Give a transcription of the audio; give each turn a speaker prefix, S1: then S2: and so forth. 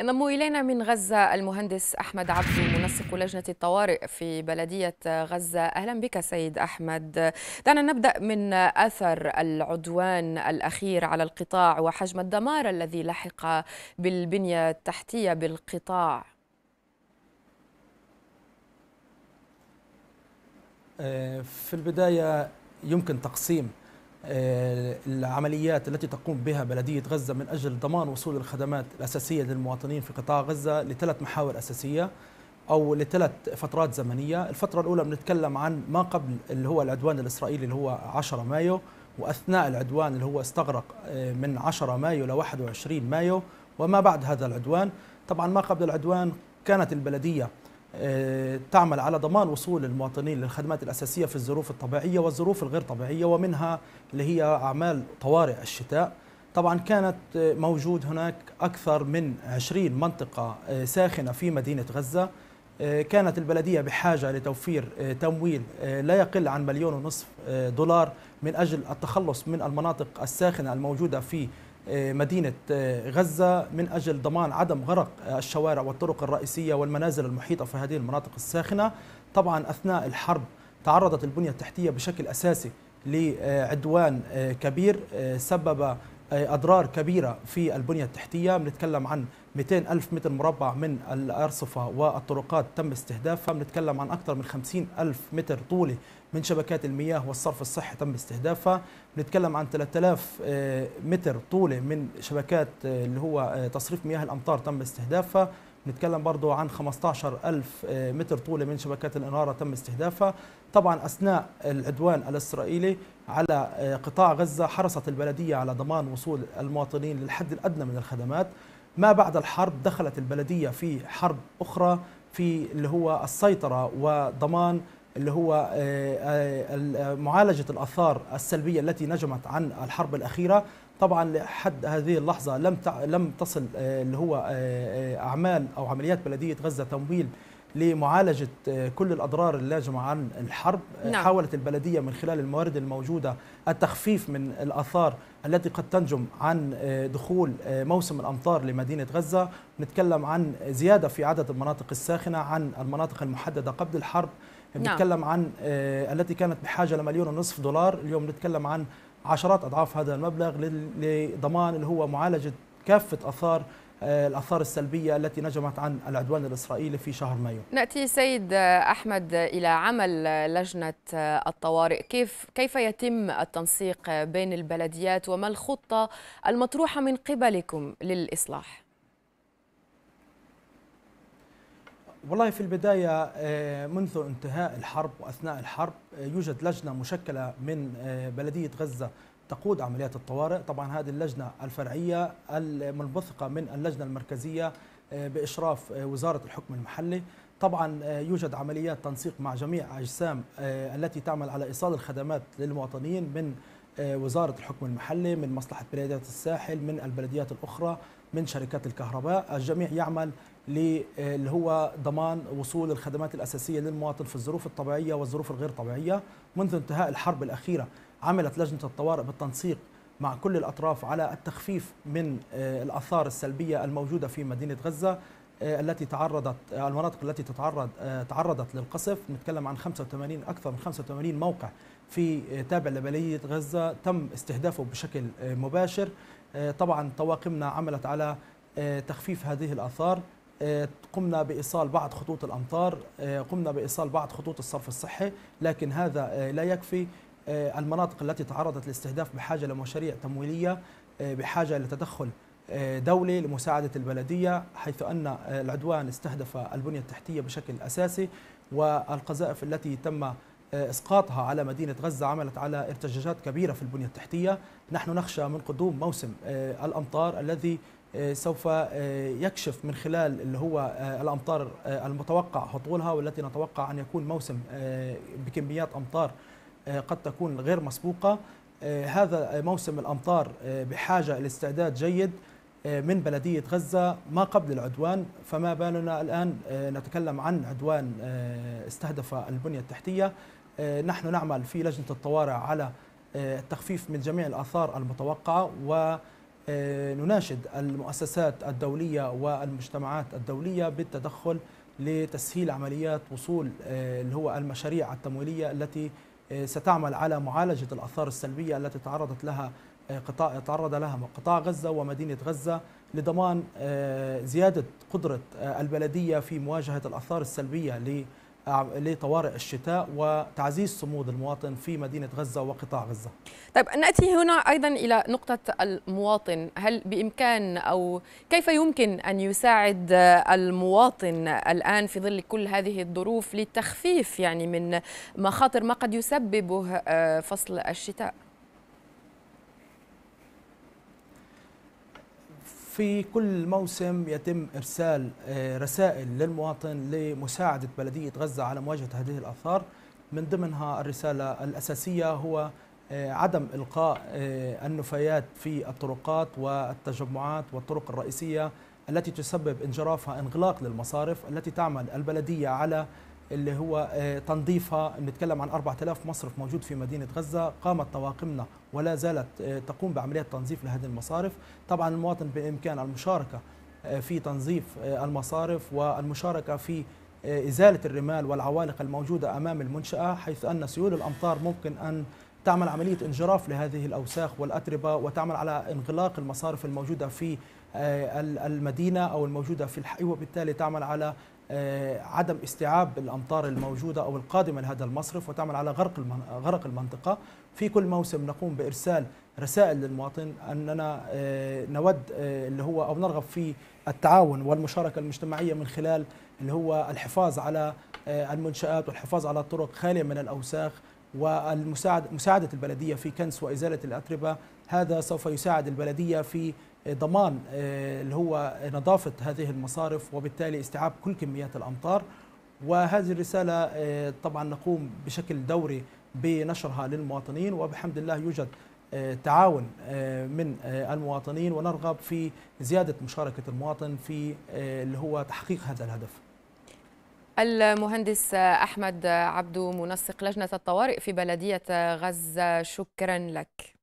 S1: ينضم إلينا من غزة المهندس أحمد عبدو منسق لجنة الطوارئ في بلدية غزة أهلا بك سيد أحمد دعنا نبدأ من أثر العدوان الأخير على القطاع وحجم الدمار الذي لحق بالبنية التحتية بالقطاع
S2: آه، في البداية يمكن تقسيم آه، العمليات التي تقوم بها بلدية غزة من أجل ضمان وصول الخدمات الأساسية للمواطنين في قطاع غزة لثلاث محاور أساسية أو لثلاث فترات زمنية الفترة الأولى بنتكلم عن ما قبل اللي هو العدوان الإسرائيلي اللي هو 10 مايو وأثناء العدوان اللي هو استغرق آه، من 10 مايو ل 21 مايو وما بعد هذا العدوان طبعا ما قبل العدوان كانت البلدية آه، تعمل على ضمان وصول المواطنين للخدمات الأساسية في الظروف الطبيعية والظروف الغير طبيعية ومنها اللي هي أعمال طوارئ الشتاء طبعا كانت آه، موجود هناك أكثر من 20 منطقة آه، ساخنة في مدينة غزة آه، كانت البلدية بحاجة لتوفير آه، تمويل آه، لا يقل عن مليون ونصف دولار من أجل التخلص من المناطق الساخنة الموجودة في مدينة غزة من أجل ضمان عدم غرق الشوارع والطرق الرئيسية والمنازل المحيطة في هذه المناطق الساخنة طبعا أثناء الحرب تعرضت البنية التحتية بشكل أساسي لعدوان كبير سبب اضرار كبيره في البنيه التحتيه بنتكلم عن 200 ألف متر مربع من الأرصفة والطرقات تم استهدافها بنتكلم عن أكثر من 50 ألف متر طولي من شبكات المياه والصرف الصحي تم استهدافها بنتكلم عن 3000 آه، متر طولي من شبكات آه، اللي هو آه، تصريف مياه الأمطار تم استهدافها نتكلم برضو عن 15000 آه، متر طولة من شبكات الإنارة تم استهدافها طبعا أثناء العدوان الإسرائيلي على آه، قطاع غزة حرصت البلدية على ضمان وصول المواطنين للحد الأدنى من الخدمات ما بعد الحرب دخلت البلدية في حرب أخرى في اللي هو السيطرة وضمان اللي هو آه، آه، معالجة الآثار السلبية التي نجمت عن الحرب الأخيرة طبعا لحد هذه اللحظة لم لم تصل آه، اللي هو أعمال أو عمليات بلدية غزة تمويل لمعالجة آه، كل الأضرار اللاجمة عن الحرب آه، نعم. حاولت البلدية من خلال الموارد الموجودة التخفيف من الآثار التي قد تنجم عن آه، دخول موسم الأمطار لمدينة غزة نتكلم عن زيادة في عدد المناطق الساخنة عن المناطق المحددة قبل الحرب نعم. نتكلم عن التي كانت بحاجة لمليون ونصف دولار اليوم نتكلم عن عشرات أضعاف هذا المبلغ لضمان اللي هو معالجة كافة أثار آه، الآثار السلبية التي نجمت عن العدوان الإسرائيلي في شهر مايو
S1: نأتي سيد آه، أحمد إلى عمل لجنة آه، الطوارئ كيف, كيف يتم التنسيق بين البلديات وما الخطة المطروحة من قبلكم للإصلاح؟
S2: والله في البداية منذ انتهاء الحرب وأثناء الحرب يوجد لجنة مشكلة من بلدية غزة تقود عمليات الطوارئ طبعا هذه اللجنة الفرعية المنبثقة من اللجنة المركزية آه، بإشراف آه، وزارة الحكم المحلي طبعا آه، يوجد عمليات تنسيق مع جميع أجسام التي تعمل على إيصال الخدمات للمواطنين من وزارة الحكم المحلي من مصلحة بلديات الساحل من البلديات الأخرى من شركات الكهرباء الجميع يعمل اللي هو ضمان وصول الخدمات الأساسية للمواطن في الظروف الطبيعية والظروف الغير طبيعية منذ انتهاء الحرب الأخيرة عملت لجنه الطوارئ بالتنسيق مع كل الاطراف على التخفيف من آه، الاثار السلبيه الموجوده في مدينه غزه آه، التي تعرضت آه، المناطق التي تتعرض تعرضت للقصف نتكلم عن 85 اكثر من 85 موقع في تابع لبلديه غزه تم استهدافه بشكل مباشر طبعا طواقمنا عملت على تخفيف هذه الاثار قمنا بايصال بعض خطوط الامطار قمنا بايصال بعض خطوط الصرف الصحي لكن هذا لا يكفي آه، المناطق التي تعرضت للاستهداف بحاجة لمشاريع تمويلية آه، بحاجة لتدخل آه، دولي لمساعدة البلدية حيث أن العدوان استهدف البنية التحتية بشكل أساسي والقذائف التي تم اسقاطها على مدينه غزه عملت على ارتجاجات كبيره في البنيه التحتيه، نحن نخشى من قدوم موسم الامطار الذي سوف يكشف من خلال اللي هو الامطار المتوقع هطولها والتي نتوقع ان يكون موسم بكميات امطار آه، قد تكون غير مسبوقة آه، هذا موسم الأمطار آه، بحاجة لاستعداد جيد من بلدية غزة ما قبل العدوان فما بالنا الآن نتكلم عن عدوان استهدف البنية التحتية نحن نعمل في لجنة الطوارئ على التخفيف من جميع الآثار المتوقعة ونناشد المؤسسات الدولية والمجتمعات الدولية بالتدخل لتسهيل عمليات وصول اللي هو المشاريع التمويلية التي آه، ستعمل على معالجة الأثار السلبية التي تعرضت لها آه، قطاع تعرض لها قطاع غزة ومدينة غزة لضمان آه، زيادة قدرة البلدية في مواجهة الأثار السلبية لطوارئ الشتاء وتعزيز صمود المواطن في مدينة غزة وقطاع غزة
S1: طيب نأتي هنا أيضا إلى نقطة المواطن هل بإمكان أو كيف يمكن أن يساعد المواطن الآن في ظل كل هذه الظروف للتخفيف يعني من مخاطر ما قد يسببه آه، فصل الشتاء؟
S2: في كل موسم يتم إرسال آه، رسائل للمواطن لمساعدة بلدية غزة على مواجهة هذه الآثار من ضمنها الرسالة الأساسية هو آه، عدم إلقاء آه، النفايات في الطرقات والتجمعات والطرق الرئيسية التي تسبب انجرافها انغلاق للمصارف التي تعمل البلدية على اللي هو آه، تنظيفها بنتكلم عن 4000 مصرف موجود في مدينة غزة قامت طواقمنا ولا زالت آه، تقوم بعمليات تنظيف لهذه المصارف طبعا المواطن بإمكانه المشاركة آه، في تنظيف المصارف والمشاركة في إزالة الرمال والعوالق الموجودة أمام المنشأة حيث أن سيول الأمطار ممكن أن تعمل عملية انجراف لهذه الأوساخ والأتربة وتعمل على انغلاق المصارف الموجودة في المدينة أو الموجودة في الحي وبالتالي تعمل على آه، عدم استيعاب الامطار الموجوده او القادمه لهذا المصرف وتعمل على غرق غرق المنطقه في كل موسم نقوم بارسال رسائل للمواطن اننا آه، نود آه، اللي هو او نرغب في التعاون والمشاركه المجتمعيه من خلال اللي هو الحفاظ على المنشات والحفاظ على الطرق خاليه من الاوساخ مساعده البلديه في كنس وازاله الاتربه هذا سوف يساعد البلديه في ضمان آه، اللي هو نظافة هذه المصارف وبالتالي استيعاب كل كميات الأمطار وهذه الرسالة آه، طبعا نقوم بشكل دوري بنشرها للمواطنين وبحمد الله يوجد آه، تعاون من المواطنين ونرغب في زيادة مشاركة المواطن في اللي هو تحقيق هذا الهدف
S1: المهندس أحمد عبدو منسق لجنة الطوارئ في بلدية غزة شكرا لك